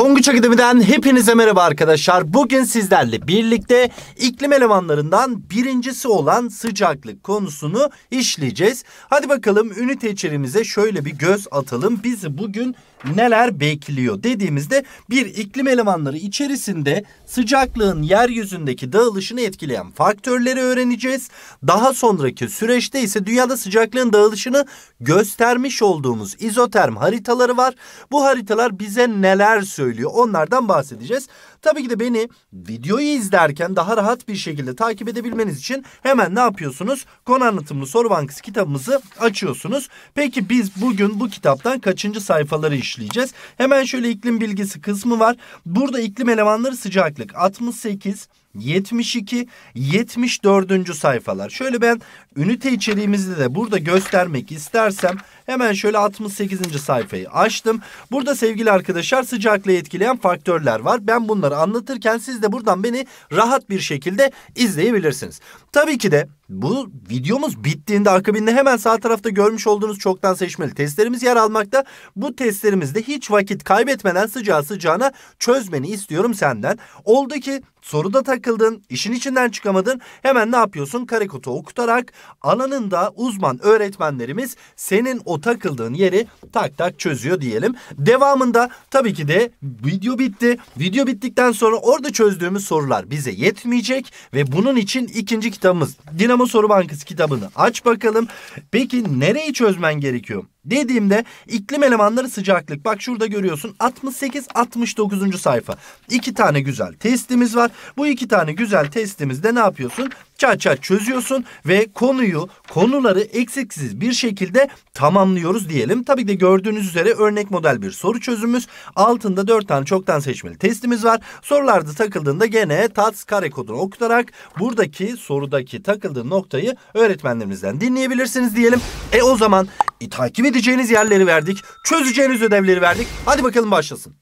Tonguç Akademi'den hepinize merhaba arkadaşlar. Bugün sizlerle birlikte iklim elemanlarından birincisi olan sıcaklık konusunu işleyeceğiz. Hadi bakalım ünite içerimize şöyle bir göz atalım. Bizi bugün neler bekliyor dediğimizde bir iklim elemanları içerisinde sıcaklığın yeryüzündeki dağılışını etkileyen faktörleri öğreneceğiz. Daha sonraki süreçte ise dünyada sıcaklığın dağılışını göstermiş olduğumuz izoterm haritaları var. Bu haritalar bize neler söylüyor onlardan bahsedeceğiz. Tabii ki de beni videoyu izlerken daha rahat bir şekilde takip edebilmeniz için hemen ne yapıyorsunuz? Konu anlatımlı soru bankası kitabımızı açıyorsunuz. Peki biz bugün bu kitaptan kaçıncı sayfaları işleyeceğiz? Hemen şöyle iklim bilgisi kısmı var. Burada iklim elemanları sıcaklık 68, 72, 74. sayfalar. Şöyle ben ünite içeriğimizi de burada göstermek istersem hemen şöyle 68. sayfayı açtım. Burada sevgili arkadaşlar sıcaklığı etkileyen faktörler var. Ben bunları anlatırken siz de buradan beni rahat bir şekilde izleyebilirsiniz. Tabii ki de bu videomuz bittiğinde akabinde hemen sağ tarafta görmüş olduğunuz çoktan seçmeli testlerimiz yer almakta. Bu testlerimizde hiç vakit kaybetmeden sıcağı sıcağına çözmeni istiyorum senden. Oldu ki soruda takıldın, işin içinden çıkamadın. Hemen ne yapıyorsun? Karekotu okutarak alanında uzman öğretmenlerimiz senin o takıldığın yeri tak tak çözüyor diyelim. Devamında tabii ki de video bitti. Video bittikten sonra orada çözdüğümüz sorular bize yetmeyecek ve bunun için ikinci kitabımız Dinamo ama Soru Bankası kitabını aç bakalım. Peki nereyi çözmen gerekiyor? dediğimde iklim elemanları sıcaklık. Bak şurada görüyorsun 68-69. sayfa. İki tane güzel testimiz var. Bu iki tane güzel testimizde ne yapıyorsun? Çat çat çözüyorsun ve konuyu, konuları eksiksiz bir şekilde tamamlıyoruz diyelim. Tabii de gördüğünüz üzere örnek model bir soru çözümümüz. Altında dört tane çoktan seçmeli testimiz var. Sorularda takıldığında gene TATS kare kodunu okutarak buradaki sorudaki takıldığı noktayı öğretmenlerimizden dinleyebilirsiniz diyelim. E o zaman e, takip edeceğiniz yerleri verdik. Çözeceğiniz ödevleri verdik. Hadi bakalım başlasın.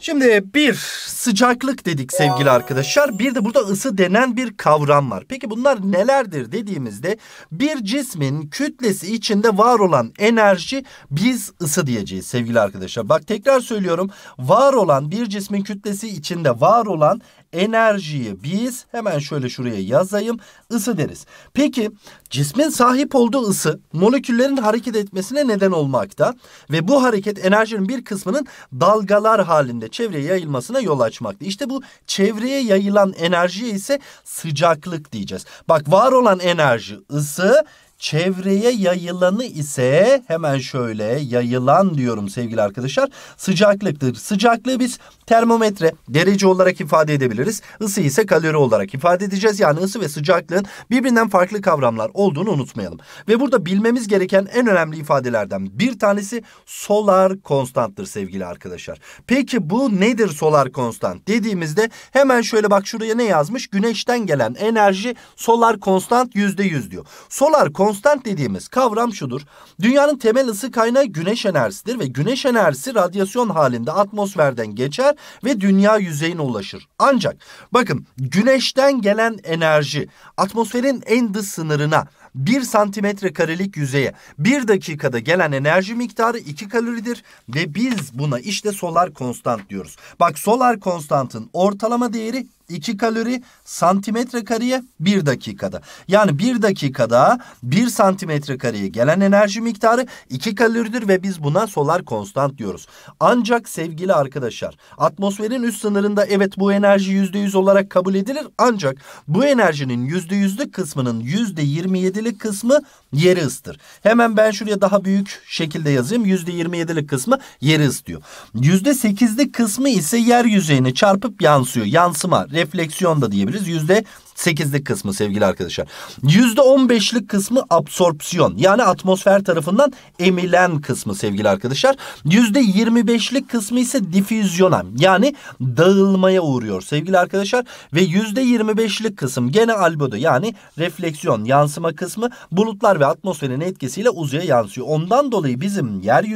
Şimdi bir sıcaklık dedik sevgili arkadaşlar. Bir de burada ısı denen bir kavram var. Peki bunlar nelerdir dediğimizde bir cismin kütlesi içinde var olan enerji biz ısı diyeceğiz sevgili arkadaşlar. Bak tekrar söylüyorum. Var olan bir cismin kütlesi içinde var olan Enerjiyi biz hemen şöyle şuraya yazayım ısı deriz. Peki cismin sahip olduğu ısı moleküllerin hareket etmesine neden olmakta ve bu hareket enerjinin bir kısmının dalgalar halinde çevreye yayılmasına yol açmakta. İşte bu çevreye yayılan enerjiye ise sıcaklık diyeceğiz. Bak var olan enerji ısı Çevreye yayılanı ise hemen şöyle yayılan diyorum sevgili arkadaşlar. Sıcaklıktır. Sıcaklığı biz termometre derece olarak ifade edebiliriz. Isı ise kalori olarak ifade edeceğiz. Yani ısı ve sıcaklığın birbirinden farklı kavramlar olduğunu unutmayalım. Ve burada bilmemiz gereken en önemli ifadelerden bir tanesi solar konstanttır sevgili arkadaşlar. Peki bu nedir solar konstant dediğimizde hemen şöyle bak şuraya ne yazmış? Güneşten gelen enerji solar konstant yüzde yüz diyor. Solar konstant konstant dediğimiz kavram şudur. Dünyanın temel ısı kaynağı güneş enerjisidir ve güneş enerjisi radyasyon halinde atmosferden geçer ve dünya yüzeyine ulaşır. Ancak bakın güneşten gelen enerji atmosferin en dış sınırına 1 santimetre karelik yüzeye 1 dakikada gelen enerji miktarı 2 kaloridir ve biz buna işte solar konstant diyoruz. Bak solar konstantın ortalama değeri 2 kalori santimetre kareye 1 dakikada. Yani 1 dakikada 1 santimetre kareye gelen enerji miktarı 2 kaloridir ve biz buna solar konstant diyoruz. Ancak sevgili arkadaşlar atmosferin üst sınırında evet bu enerji %100 olarak kabul edilir. Ancak bu enerjinin %100'lük kısmının %27'lik kısmı yeri ısıtır. Hemen ben şuraya daha büyük şekilde yazayım. %27'lik kısmı yeri ısıtıyor. %8'lik kısmı ise yer yüzeyine çarpıp yansıyor. Yansıma refleksiyon da diyebiliriz. Yüzde sekizlik kısmı sevgili arkadaşlar. Yüzde on beşlik kısmı absorpsiyon yani atmosfer tarafından emilen kısmı sevgili arkadaşlar. Yüzde yirmi beşlik kısmı ise difüzyona yani dağılmaya uğruyor sevgili arkadaşlar. Ve yüzde yirmi beşlik kısım gene albedo yani refleksiyon yansıma kısmı bulutlar ve atmosferin etkisiyle uzaya yansıyor. Ondan dolayı bizim yer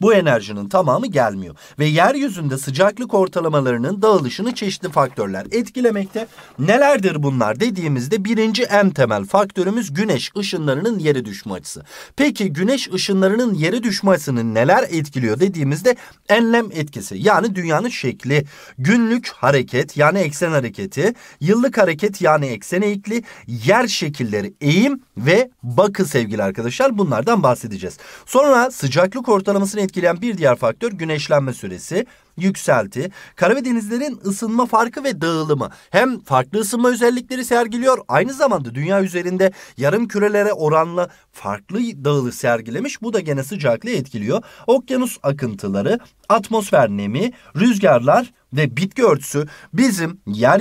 bu enerjinin tamamı gelmiyor. Ve yeryüzünde sıcaklık ortalamalarının dağılışını çeşitli faktörler etkilemekte. Neler Nelerdir bunlar dediğimizde birinci en temel faktörümüz güneş ışınlarının yere düşme açısı. Peki güneş ışınlarının yere düşme açısını neler etkiliyor dediğimizde enlem etkisi yani dünyanın şekli, günlük hareket yani eksen hareketi, yıllık hareket yani eksen eğikli, yer şekilleri eğim ve bakı sevgili arkadaşlar bunlardan bahsedeceğiz. Sonra sıcaklık ortalamasını etkileyen bir diğer faktör güneşlenme süresi yükselti, kara ve denizlerin ısınma farkı ve dağılımı hem farklı ısınma özellikleri sergiliyor aynı zamanda dünya üzerinde yarım kürelere oranla farklı dağılı sergilemiş. Bu da gene sıcaklığı etkiliyor. Okyanus akıntıları atmosfer nemi, rüzgarlar ve bitki örtüsü bizim yer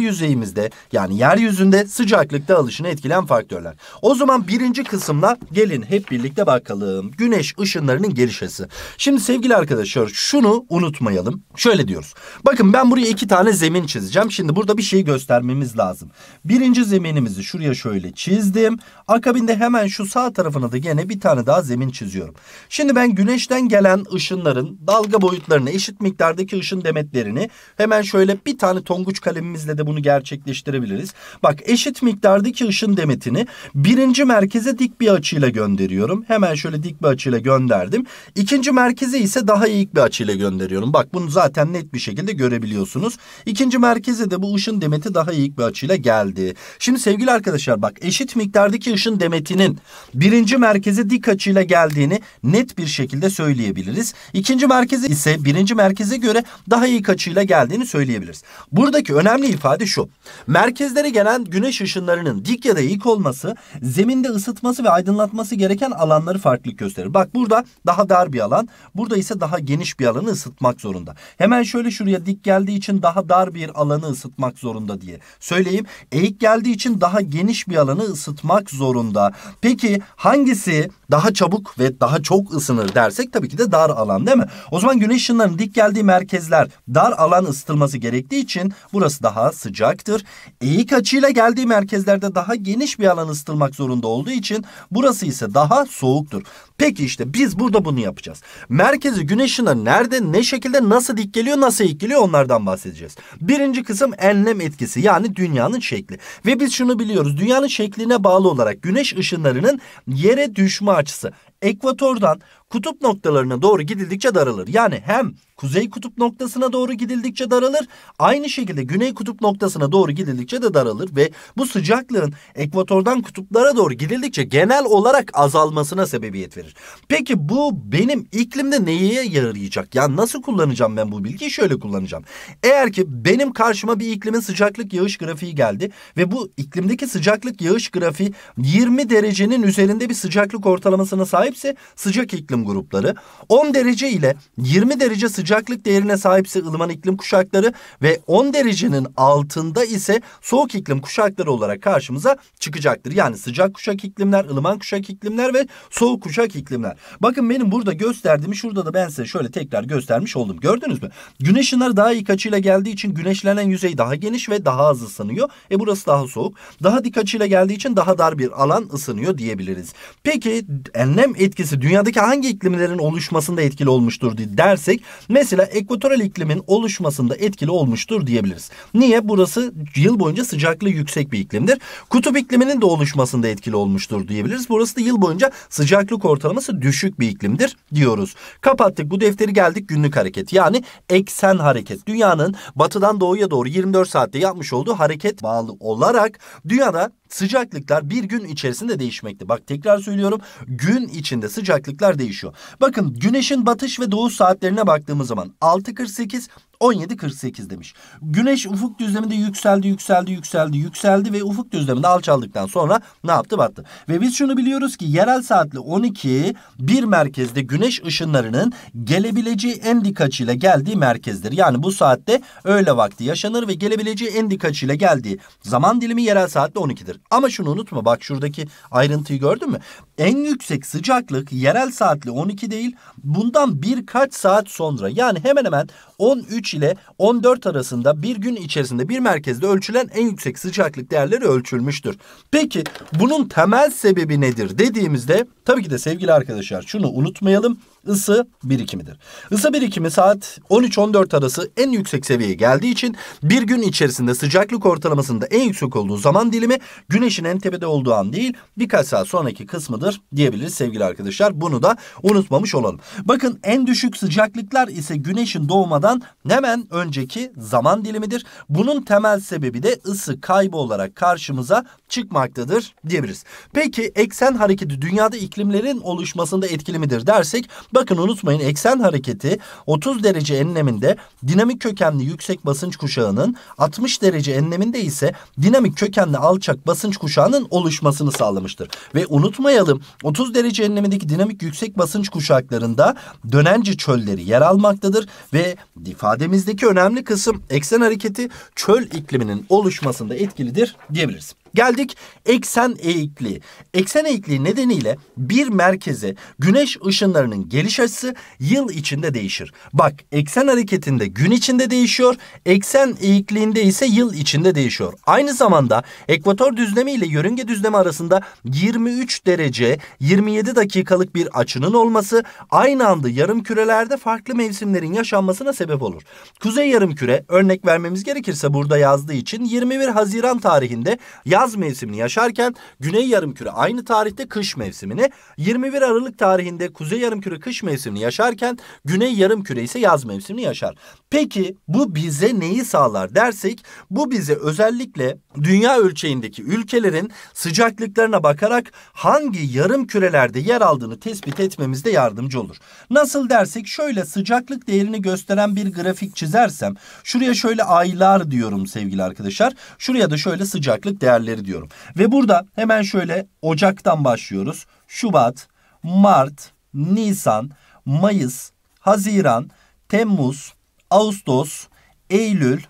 yani yeryüzünde sıcaklıkta alışını etkilen faktörler. O zaman birinci kısımla gelin hep birlikte bakalım. Güneş ışınlarının gelişesi. Şimdi sevgili arkadaşlar şunu unutmayalım. Şöyle diyoruz. Bakın ben buraya iki tane zemin çizeceğim. Şimdi burada bir şey göstermemiz lazım. Birinci zeminimizi şuraya şöyle çizdim. Akabinde hemen şu sağ tarafına da gene bir tane daha zemin çiziyorum. Şimdi ben güneşten gelen ışınların dalga boyutları ışınlarını, eşit miktardaki ışın demetlerini hemen şöyle bir tane tonguç kalemimizle de bunu gerçekleştirebiliriz. Bak eşit miktardaki ışın demetini birinci merkeze dik bir açıyla gönderiyorum. Hemen şöyle dik bir açıyla gönderdim. İkinci merkeze ise daha eğik bir açıyla gönderiyorum. Bak bunu zaten net bir şekilde görebiliyorsunuz. İkinci merkeze de bu ışın demeti daha eğik bir açıyla geldi. Şimdi sevgili arkadaşlar bak eşit miktardaki ışın demetinin birinci merkeze dik açıyla geldiğini net bir şekilde söyleyebiliriz. İkinci merkeze ise birinci merkeze göre daha iyi açıyla geldiğini söyleyebiliriz. Buradaki önemli ifade şu. Merkezlere gelen güneş ışınlarının dik ya da eğik olması zeminde ısıtması ve aydınlatması gereken alanları farklı gösterir. Bak burada daha dar bir alan. Burada ise daha geniş bir alanı ısıtmak zorunda. Hemen şöyle şuraya dik geldiği için daha dar bir alanı ısıtmak zorunda diye söyleyeyim. Eğik geldiği için daha geniş bir alanı ısıtmak zorunda. Peki hangisi daha çabuk ve daha çok ısınır dersek tabii ki de dar alan değil mi? O zaman güneş ışınları ışınların dik geldiği merkezler dar alan ısıtılması gerektiği için burası daha sıcaktır. Eğik açıyla geldiği merkezlerde daha geniş bir alan ısıtılmak zorunda olduğu için burası ise daha soğuktur. Peki işte biz burada bunu yapacağız. Merkezi güneş ışını nerede, ne şekilde, nasıl dik geliyor, nasıl eğik geliyor onlardan bahsedeceğiz. Birinci kısım enlem etkisi yani dünyanın şekli. Ve biz şunu biliyoruz. Dünyanın şekline bağlı olarak güneş ışınlarının yere düşme açısı ekvatordan kutup noktalarına doğru gidildikçe daralır. Yani hem Kuzey kutup noktasına doğru gidildikçe daralır. Aynı şekilde güney kutup noktasına doğru gidildikçe de daralır ve bu sıcaklığın ekvatordan kutuplara doğru gidildikçe genel olarak azalmasına sebebiyet verir. Peki bu benim iklimde neye yarayacak? Ya yani nasıl kullanacağım ben bu bilgiyi? Şöyle kullanacağım. Eğer ki benim karşıma bir iklimin sıcaklık yağış grafiği geldi ve bu iklimdeki sıcaklık yağış grafiği 20 derecenin üzerinde bir sıcaklık ortalamasına sahipse sıcak iklim grupları 10 derece ile 20 derece sıcaklık sıcaklık değerine sahipse ılıman iklim kuşakları ve 10 derecenin altında ise soğuk iklim kuşakları olarak karşımıza çıkacaktır. Yani sıcak kuşak iklimler, ılıman kuşak iklimler ve soğuk kuşak iklimler. Bakın benim burada gösterdiğimi şurada da ben size şöyle tekrar göstermiş oldum. Gördünüz mü? Güneş ışınları daha iyi açıyla geldiği için güneşlenen yüzey daha geniş ve daha az ısınıyor. E burası daha soğuk. Daha dik açıyla geldiği için daha dar bir alan ısınıyor diyebiliriz. Peki enlem etkisi dünyadaki hangi iklimlerin oluşmasında etkili olmuştur dersek Mesela ekvatoral iklimin oluşmasında etkili olmuştur diyebiliriz. Niye? Burası yıl boyunca sıcaklığı yüksek bir iklimdir. Kutup ikliminin de oluşmasında etkili olmuştur diyebiliriz. Burası da yıl boyunca sıcaklık ortalaması düşük bir iklimdir diyoruz. Kapattık bu defteri geldik günlük hareket. Yani eksen hareket. Dünyanın batıdan doğuya doğru 24 saatte yapmış olduğu hareket bağlı olarak dünyada Sıcaklıklar bir gün içerisinde değişmekte. Bak tekrar söylüyorum gün içinde sıcaklıklar değişiyor. Bakın güneşin batış ve doğuş saatlerine baktığımız zaman 6.48 17.48 demiş. Güneş ufuk düzleminde yükseldi, yükseldi, yükseldi, yükseldi ve ufuk düzleminde alçaldıktan sonra ne yaptı battı. Ve biz şunu biliyoruz ki yerel saatle 12 bir merkezde güneş ışınlarının gelebileceği en dik açıyla geldiği merkezdir. Yani bu saatte öğle vakti yaşanır ve gelebileceği en dik açıyla geldiği zaman dilimi yerel saatle 12'dir. Ama şunu unutma bak şuradaki ayrıntıyı gördün mü? En yüksek sıcaklık yerel saatle 12 değil bundan birkaç saat sonra yani hemen hemen 13 13 ile 14 arasında bir gün içerisinde bir merkezde ölçülen en yüksek sıcaklık değerleri ölçülmüştür. Peki bunun temel sebebi nedir dediğimizde tabii ki de sevgili arkadaşlar şunu unutmayalım ısı birikimidir. Isı birikimi saat 13-14 arası en yüksek seviyeye geldiği için bir gün içerisinde sıcaklık ortalamasında en yüksek olduğu zaman dilimi güneşin en tepede olduğu an değil birkaç saat sonraki kısmıdır diyebiliriz sevgili arkadaşlar. Bunu da unutmamış olalım. Bakın en düşük sıcaklıklar ise güneşin doğmadan hemen önceki zaman dilimidir. Bunun temel sebebi de ısı kaybı olarak karşımıza çıkmaktadır diyebiliriz. Peki eksen hareketi dünyada iklimlerin oluşmasında etkili midir dersek Bakın unutmayın eksen hareketi 30 derece enleminde dinamik kökenli yüksek basınç kuşağının 60 derece enleminde ise dinamik kökenli alçak basınç kuşağının oluşmasını sağlamıştır. Ve unutmayalım 30 derece enlemindeki dinamik yüksek basınç kuşaklarında dönence çölleri yer almaktadır ve ifademizdeki önemli kısım eksen hareketi çöl ikliminin oluşmasında etkilidir diyebiliriz. Geldik eksen eğikliği. Eksen eğikliği nedeniyle bir merkeze güneş ışınlarının geliş açısı yıl içinde değişir. Bak eksen hareketinde gün içinde değişiyor, eksen eğikliğinde ise yıl içinde değişiyor. Aynı zamanda ekvator düzlemi ile yörünge düzlemi arasında 23 derece 27 dakikalık bir açının olması aynı anda yarım kürelerde farklı mevsimlerin yaşanmasına sebep olur. Kuzey yarım küre örnek vermemiz gerekirse burada yazdığı için 21 Haziran tarihinde yaz mevsimini yaşarken Güney Yarımküre aynı tarihte kış mevsimini, 21 Aralık tarihinde Kuzey Yarımküre kış mevsimini yaşarken Güney Yarımküre ise yaz mevsimini yaşar. Peki bu bize neyi sağlar dersek bu bize özellikle dünya ölçeğindeki ülkelerin sıcaklıklarına bakarak hangi yarım kürelerde yer aldığını tespit etmemizde yardımcı olur. Nasıl dersek şöyle sıcaklık değerini gösteren bir grafik çizersem şuraya şöyle aylar diyorum sevgili arkadaşlar. Şuraya da şöyle sıcaklık değerleri faktörleri diyorum. Ve burada hemen şöyle Ocak'tan başlıyoruz. Şubat, Mart, Nisan, Mayıs, Haziran, Temmuz, Ağustos, Eylül,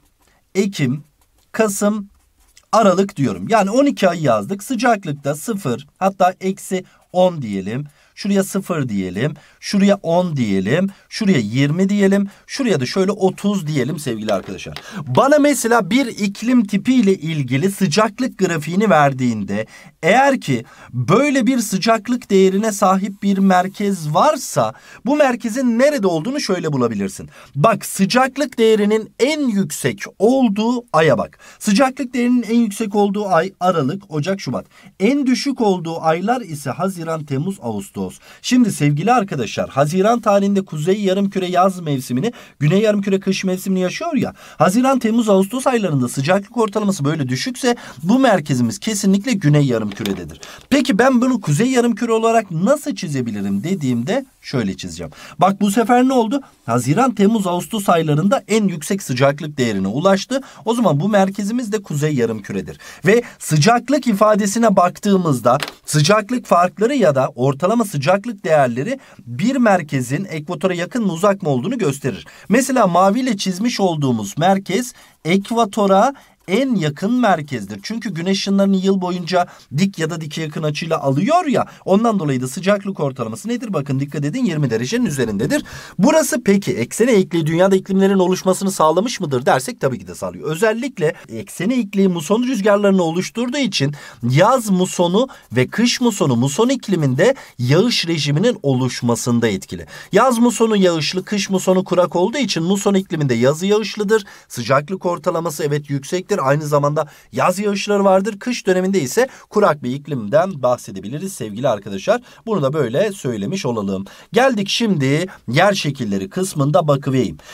Ekim, Kasım, Aralık diyorum. Yani 12 ay yazdık. Sıcaklıkta 0 hatta eksi 10 diyelim. Şuraya 0 diyelim. Şuraya 10 diyelim. Şuraya 20 diyelim. Şuraya da şöyle 30 diyelim sevgili arkadaşlar. Bana mesela bir iklim tipi ile ilgili sıcaklık grafiğini verdiğinde eğer ki böyle bir sıcaklık değerine sahip bir merkez varsa bu merkezin nerede olduğunu şöyle bulabilirsin. Bak sıcaklık değerinin en yüksek olduğu aya bak. Sıcaklık değerinin en yüksek olduğu ay Aralık, Ocak, Şubat. En düşük olduğu aylar ise Haziran, Temmuz, Ağustos olsun. Şimdi sevgili arkadaşlar Haziran tarihinde kuzey yarımküre yaz mevsimini güney yarımküre kış mevsimini yaşıyor ya. Haziran, Temmuz, Ağustos aylarında sıcaklık ortalaması böyle düşükse bu merkezimiz kesinlikle güney yarımkürededir. Peki ben bunu kuzey yarımküre olarak nasıl çizebilirim dediğimde şöyle çizeceğim. Bak bu sefer ne oldu? Haziran, Temmuz, Ağustos aylarında en yüksek sıcaklık değerine ulaştı. O zaman bu merkezimiz de kuzey yarımküredir. Ve sıcaklık ifadesine baktığımızda sıcaklık farkları ya da ortalama sıcaklık sıcaklık değerleri bir merkezin ekvatora yakın mı uzak mı olduğunu gösterir. Mesela maviyle çizmiş olduğumuz merkez ekvatora en yakın merkezdir. Çünkü güneş ışınlarını yıl boyunca dik ya da dike yakın açıyla alıyor ya. Ondan dolayı da sıcaklık ortalaması nedir? Bakın dikkat edin 20 derecenin üzerindedir. Burası peki eksene ekliği dünyada iklimlerin oluşmasını sağlamış mıdır dersek tabii ki de sağlıyor. Özellikle eksene ikliği muson rüzgarlarını oluşturduğu için yaz musonu ve kış musonu muson ikliminde yağış rejiminin oluşmasında etkili. Yaz musonu yağışlı, kış musonu kurak olduğu için muson ikliminde yazı yağışlıdır. Sıcaklık ortalaması evet yüksektir gelecektir. Aynı zamanda yaz yağışları vardır. Kış döneminde ise kurak bir iklimden bahsedebiliriz sevgili arkadaşlar. Bunu da böyle söylemiş olalım. Geldik şimdi yer şekilleri kısmında bakı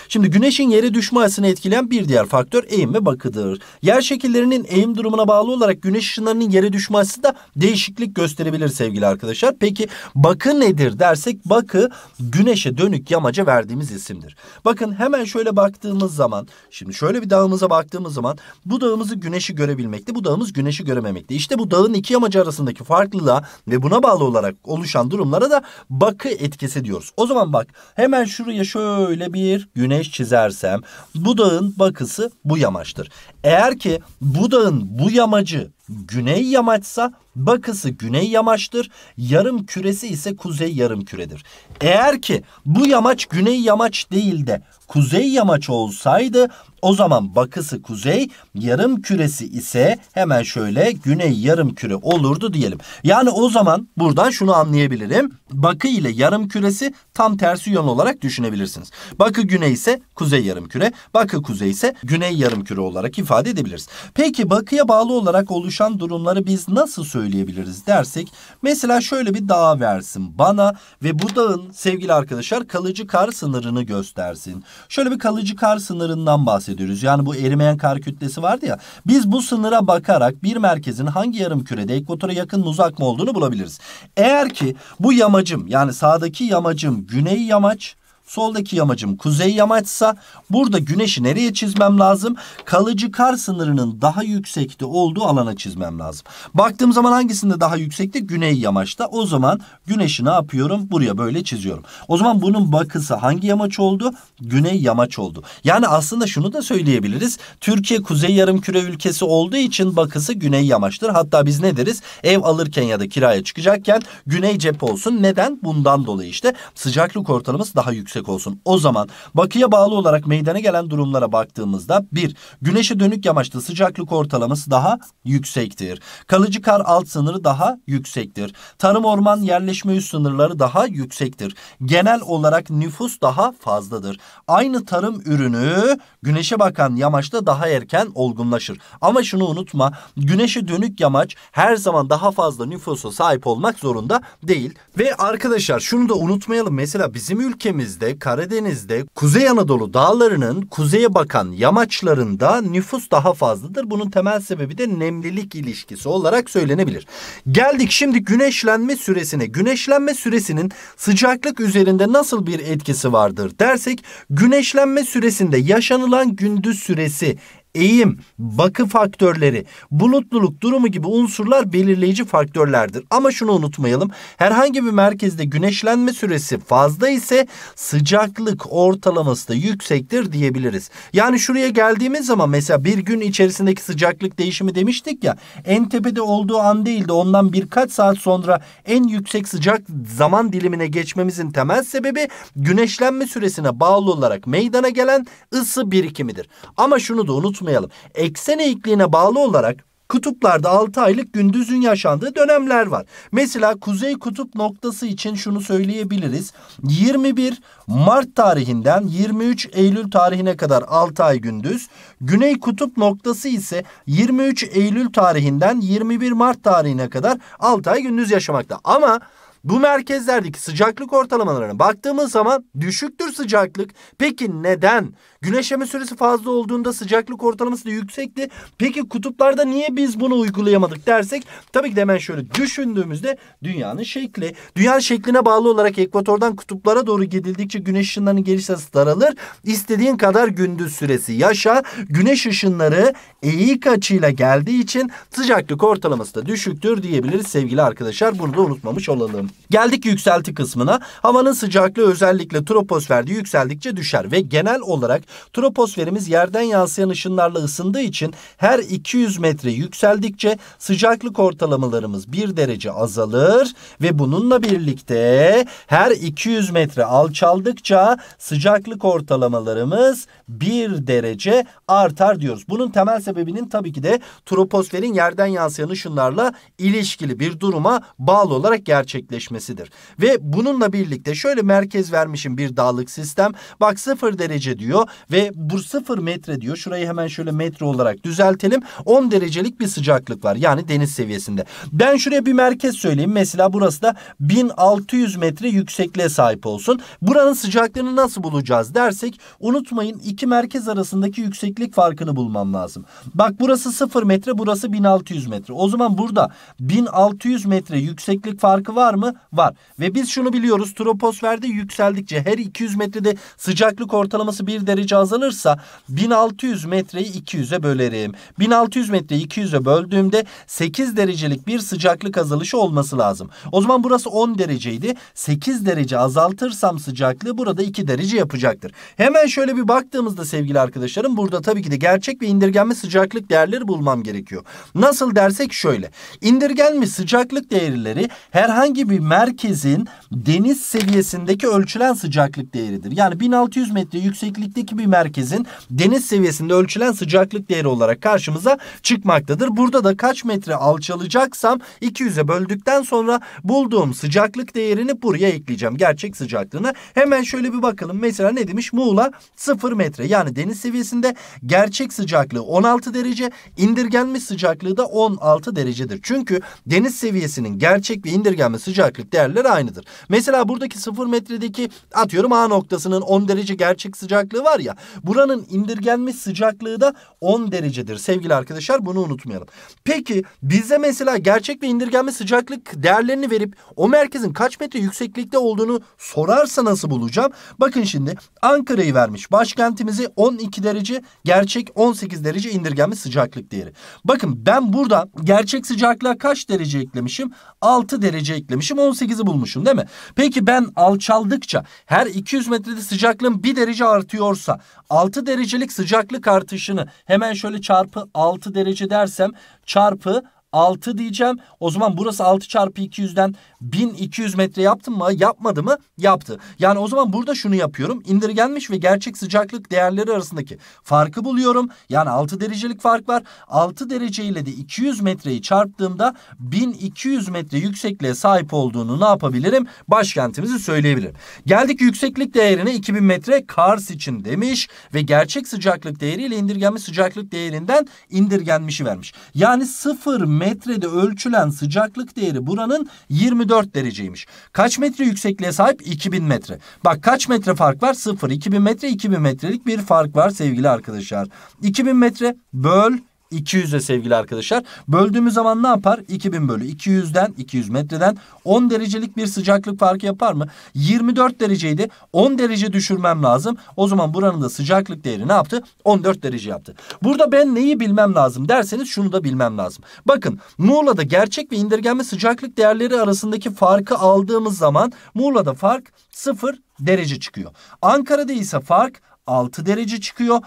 Şimdi güneşin yere düşme açısını etkileyen bir diğer faktör eğim ve bakıdır. Yer şekillerinin eğim durumuna bağlı olarak güneş ışınlarının yere düşme açısı da değişiklik gösterebilir sevgili arkadaşlar. Peki bakı nedir dersek bakı güneşe dönük yamaca verdiğimiz isimdir. Bakın hemen şöyle baktığımız zaman şimdi şöyle bir dağımıza baktığımız zaman bu bu dağımızı güneşi görebilmekte, bu dağımız güneşi görememekte. İşte bu dağın iki amacı arasındaki farklılığa ve buna bağlı olarak oluşan durumlara da bakı etkisi diyoruz. O zaman bak hemen şuraya şöyle bir güneş çizersem bu dağın bakısı bu yamaçtır. Eğer ki bu dağın bu yamacı güney yamaçsa bakısı güney yamaçtır. Yarım küresi ise kuzey yarım küredir. Eğer ki bu yamaç güney yamaç değil de kuzey yamaç olsaydı o zaman bakısı kuzey, yarım küresi ise hemen şöyle güney yarım küre olurdu diyelim. Yani o zaman buradan şunu anlayabilirim. Bakı ile yarım küresi tam tersi yön olarak düşünebilirsiniz. Bakı güney ise kuzey yarım küre, bakı kuzey ise güney yarım küre olarak ifade edebiliriz. Peki bakıya bağlı olarak oluşan durumları biz nasıl söyleyebiliriz dersek mesela şöyle bir dağ versin bana ve bu dağın sevgili arkadaşlar kalıcı kar sınırını göstersin. Şöyle bir kalıcı kar sınırından bahsedelim bahsediyoruz. Yani bu erimeyen kar kütlesi vardı ya. Biz bu sınıra bakarak bir merkezin hangi yarım kürede ekvatora yakın mı uzak mı olduğunu bulabiliriz. Eğer ki bu yamacım yani sağdaki yamacım güney yamaç Soldaki yamacım kuzey yamaçsa burada güneşi nereye çizmem lazım? Kalıcı kar sınırının daha yüksekte olduğu alana çizmem lazım. Baktığım zaman hangisinde daha yüksekte? Güney yamaçta. O zaman güneşi ne yapıyorum? Buraya böyle çiziyorum. O zaman bunun bakısı hangi yamaç oldu? Güney yamaç oldu. Yani aslında şunu da söyleyebiliriz. Türkiye kuzey yarımküre ülkesi olduğu için bakısı güney yamaçtır. Hatta biz ne deriz? Ev alırken ya da kiraya çıkacakken güney cephe olsun. Neden? Bundan dolayı işte sıcaklık ortalaması daha yüksek yüksek olsun. O zaman bakıya bağlı olarak meydana gelen durumlara baktığımızda bir güneşe dönük yamaçta sıcaklık ortalaması daha yüksektir. Kalıcı kar alt sınırı daha yüksektir. Tarım orman yerleşme üst sınırları daha yüksektir. Genel olarak nüfus daha fazladır. Aynı tarım ürünü güneşe bakan yamaçta daha erken olgunlaşır. Ama şunu unutma güneşe dönük yamaç her zaman daha fazla nüfusa sahip olmak zorunda değil. Ve arkadaşlar şunu da unutmayalım mesela bizim ülkemizde Karadeniz'de Kuzey Anadolu dağlarının kuzeye bakan yamaçlarında nüfus daha fazladır. Bunun temel sebebi de nemlilik ilişkisi olarak söylenebilir. Geldik şimdi güneşlenme süresine. Güneşlenme süresinin sıcaklık üzerinde nasıl bir etkisi vardır dersek güneşlenme süresinde yaşanılan gündüz süresi eğim, bakı faktörleri, bulutluluk durumu gibi unsurlar belirleyici faktörlerdir. Ama şunu unutmayalım. Herhangi bir merkezde güneşlenme süresi fazla ise sıcaklık ortalaması da yüksektir diyebiliriz. Yani şuraya geldiğimiz zaman mesela bir gün içerisindeki sıcaklık değişimi demiştik ya. En tepede olduğu an değil de ondan birkaç saat sonra en yüksek sıcak zaman dilimine geçmemizin temel sebebi güneşlenme süresine bağlı olarak meydana gelen ısı birikimidir. Ama şunu da unutmayalım unutmayalım. Eksen eğikliğine bağlı olarak kutuplarda 6 aylık gündüzün yaşandığı dönemler var. Mesela kuzey kutup noktası için şunu söyleyebiliriz. 21 Mart tarihinden 23 Eylül tarihine kadar 6 ay gündüz. Güney kutup noktası ise 23 Eylül tarihinden 21 Mart tarihine kadar 6 ay gündüz yaşamakta. Ama bu merkezlerdeki sıcaklık ortalamalarına baktığımız zaman düşüktür sıcaklık. Peki neden? Güneşleme süresi fazla olduğunda sıcaklık ortalaması da yüksekti. Peki kutuplarda niye biz bunu uygulayamadık dersek tabii ki de hemen şöyle düşündüğümüzde dünyanın şekli. dünya şekline bağlı olarak ekvatordan kutuplara doğru gidildikçe güneş ışınlarının geliş açısı daralır. İstediğin kadar gündüz süresi yaşa. Güneş ışınları eğik açıyla geldiği için sıcaklık ortalaması da düşüktür diyebiliriz sevgili arkadaşlar. Bunu da unutmamış olalım. Geldik yükselti kısmına. Havanın sıcaklığı özellikle troposferde yükseldikçe düşer ve genel olarak troposferimiz yerden yansıyan ışınlarla ısındığı için her 200 metre yükseldikçe sıcaklık ortalamalarımız 1 derece azalır ve bununla birlikte her 200 metre alçaldıkça sıcaklık ortalamalarımız 1 derece artar diyoruz. Bunun temel sebebinin tabii ki de troposferin yerden yansıyan ışınlarla ilişkili bir duruma bağlı olarak gerçekleşmesi yerleşmesidir. Ve bununla birlikte şöyle merkez vermişim bir dağlık sistem. Bak sıfır derece diyor ve bu sıfır metre diyor. Şurayı hemen şöyle metre olarak düzeltelim. 10 derecelik bir sıcaklık var. Yani deniz seviyesinde. Ben şuraya bir merkez söyleyeyim. Mesela burası da 1600 metre yüksekliğe sahip olsun. Buranın sıcaklığını nasıl bulacağız dersek unutmayın iki merkez arasındaki yükseklik farkını bulmam lazım. Bak burası 0 metre burası 1600 metre. O zaman burada 1600 metre yükseklik farkı var mı? var. Ve biz şunu biliyoruz troposferde yükseldikçe her 200 metrede sıcaklık ortalaması 1 derece azalırsa 1600 metreyi 200'e bölerim. 1600 metreyi 200'e böldüğümde 8 derecelik bir sıcaklık azalışı olması lazım. O zaman burası 10 dereceydi. 8 derece azaltırsam sıcaklığı burada 2 derece yapacaktır. Hemen şöyle bir baktığımızda sevgili arkadaşlarım burada tabii ki de gerçek ve indirgenme sıcaklık değerleri bulmam gerekiyor. Nasıl dersek şöyle. İndirgenme sıcaklık değerleri herhangi bir merkezin deniz seviyesindeki ölçülen sıcaklık değeridir. Yani 1600 metre yükseklikteki bir merkezin deniz seviyesinde ölçülen sıcaklık değeri olarak karşımıza çıkmaktadır. Burada da kaç metre alçalacaksam 200'e böldükten sonra bulduğum sıcaklık değerini buraya ekleyeceğim. Gerçek sıcaklığını. Hemen şöyle bir bakalım. Mesela ne demiş? Muğla 0 metre. Yani deniz seviyesinde gerçek sıcaklığı 16 derece, indirgenmiş sıcaklığı da 16 derecedir. Çünkü deniz seviyesinin gerçek ve indirgenme sıcaklığı aşağı 40 değerler aynıdır. Mesela buradaki 0 metredeki atıyorum A noktasının 10 derece gerçek sıcaklığı var ya. Buranın indirgenmiş sıcaklığı da 10 derecedir sevgili arkadaşlar bunu unutmayalım. Peki bize mesela gerçek ve indirgenme sıcaklık değerlerini verip o merkezin kaç metre yükseklikte olduğunu sorarsa nasıl bulacağım? Bakın şimdi Ankara'yı vermiş. Başkentimizi 12 derece gerçek 18 derece indirgenmiş sıcaklık değeri. Bakın ben burada gerçek sıcaklığa kaç derece eklemişim? 6 derece eklemişim bulmuşum 18'i bulmuşum değil mi? Peki ben alçaldıkça her 200 metrede sıcaklığın 1 derece artıyorsa 6 derecelik sıcaklık artışını hemen şöyle çarpı 6 derece dersem çarpı 6 diyeceğim. O zaman burası 6 çarpı 200'den 1200 metre yaptım mı? Yapmadı mı? Yaptı. Yani o zaman burada şunu yapıyorum. İndirgenmiş ve gerçek sıcaklık değerleri arasındaki farkı buluyorum. Yani 6 derecelik fark var. 6 derece ile de 200 metreyi çarptığımda 1200 metre yüksekliğe sahip olduğunu ne yapabilirim? Başkentimizi söyleyebilirim. Geldik yükseklik değerine 2000 metre Kars için demiş ve gerçek sıcaklık değeriyle indirgenmiş sıcaklık değerinden indirgenmişi vermiş. Yani 0 metre metrede ölçülen sıcaklık değeri buranın 24 dereceymiş. Kaç metre yüksekliğe sahip? 2000 metre. Bak kaç metre fark var? 0. 2000 metre 2000 metrelik bir fark var sevgili arkadaşlar. 2000 metre böl 200'e sevgili arkadaşlar. Böldüğümüz zaman ne yapar? 2000 bölü 200'den 200 metreden 10 derecelik bir sıcaklık farkı yapar mı? 24 dereceydi. 10 derece düşürmem lazım. O zaman buranın da sıcaklık değeri ne yaptı? 14 derece yaptı. Burada ben neyi bilmem lazım derseniz şunu da bilmem lazım. Bakın Muğla'da gerçek ve indirgenme sıcaklık değerleri arasındaki farkı aldığımız zaman Muğla'da fark 0 derece çıkıyor. Ankara'da ise fark 6 derece çıkıyor.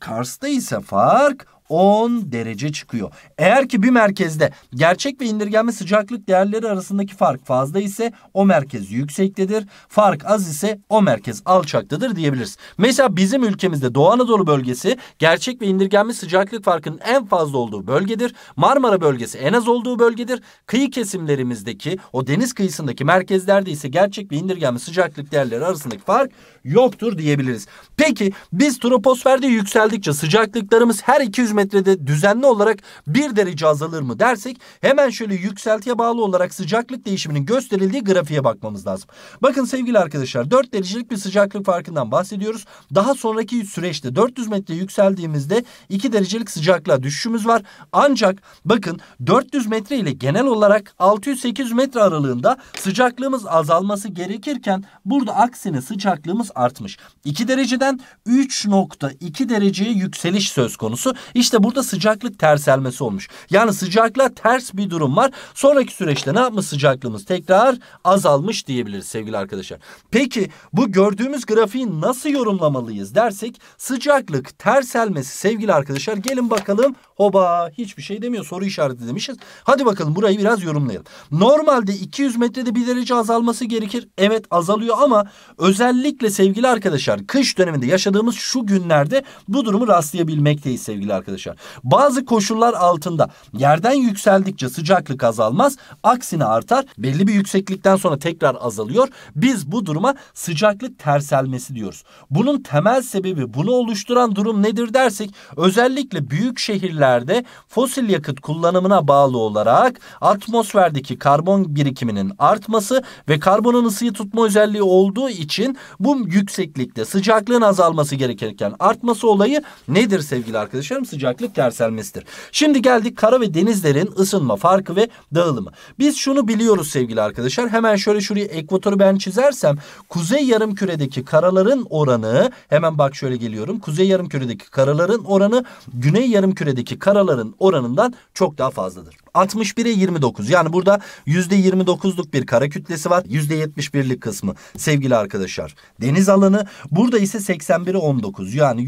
Kars'ta ise fark 10 derece çıkıyor. Eğer ki bir merkezde gerçek ve indirgenme sıcaklık değerleri arasındaki fark fazla ise o merkez yüksektedir. Fark az ise o merkez alçaktadır diyebiliriz. Mesela bizim ülkemizde Doğu Anadolu bölgesi gerçek ve indirgenme sıcaklık farkının en fazla olduğu bölgedir. Marmara bölgesi en az olduğu bölgedir. Kıyı kesimlerimizdeki o deniz kıyısındaki merkezlerde ise gerçek ve indirgenme sıcaklık değerleri arasındaki fark yoktur diyebiliriz. Peki biz troposferde yükseldikçe sıcaklıklarımız her 200 metrede düzenli olarak 1 derece azalır mı dersek hemen şöyle yükseltiye bağlı olarak sıcaklık değişiminin gösterildiği grafiğe bakmamız lazım. Bakın sevgili arkadaşlar 4 derecelik bir sıcaklık farkından bahsediyoruz. Daha sonraki süreçte 400 metre yükseldiğimizde 2 derecelik sıcaklığa düşüşümüz var. Ancak bakın 400 metre ile genel olarak 600-800 metre aralığında sıcaklığımız azalması gerekirken burada aksine sıcaklığımız artmış. 2 dereceden 3.2 dereceye yükseliş söz konusu. İşte burada sıcaklık terselmesi olmuş. Yani sıcaklığa ters bir durum var. Sonraki süreçte ne yapmış sıcaklığımız? Tekrar azalmış diyebiliriz sevgili arkadaşlar. Peki bu gördüğümüz grafiği nasıl yorumlamalıyız dersek sıcaklık terselmesi sevgili arkadaşlar gelin bakalım hoba hiçbir şey demiyor soru işareti demişiz. Hadi bakalım burayı biraz yorumlayalım. Normalde 200 metrede bir derece azalması gerekir. Evet azalıyor ama özellikle sevgili arkadaşlar kış döneminde yaşadığımız şu günlerde bu durumu rastlayabilmekteyiz sevgili arkadaşlar. Bazı koşullar altında yerden yükseldikçe sıcaklık azalmaz aksine artar belli bir yükseklikten sonra tekrar azalıyor. Biz bu duruma sıcaklık terselmesi diyoruz. Bunun temel sebebi bunu oluşturan durum nedir dersek özellikle büyük şehirlerde fosil yakıt kullanımına bağlı olarak atmosferdeki karbon birikiminin artması ve karbonun ısıyı tutma özelliği olduğu için bu yükseklikte sıcaklığın azalması gerekirken artması olayı nedir sevgili arkadaşlarım? Sıcaklık terselmesidir. Şimdi geldik kara ve denizlerin ısınma farkı ve dağılımı. Biz şunu biliyoruz sevgili arkadaşlar. Hemen şöyle şuraya ekvatoru ben çizersem kuzey yarım küredeki karaların oranı hemen bak şöyle geliyorum. Kuzey yarım küredeki karaların oranı güney yarım küredeki karaların oranından çok daha fazladır. 61'e 29. Yani burada %29'luk bir kara kütlesi var. %71'lik kısmı sevgili arkadaşlar. Deniz alanı burada ise 81'e 19. Yani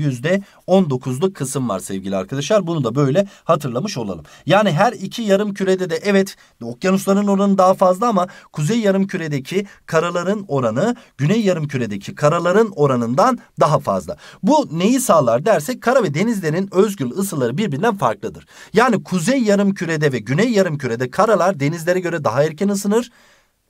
%19'luk kısım var sevgili arkadaşlar. Bunu da böyle hatırlamış olalım. Yani her iki yarım kürede de evet okyanusların oranı daha fazla ama kuzey yarım küredeki karaların oranı güney yarım küredeki karaların oranından daha fazla. Bu neyi sağlar dersek kara ve denizlerin özgül ısıları birbirinden farklıdır. Yani kuzey yarım kürede ve güney Güney kürede karalar denizlere göre daha erken ısınır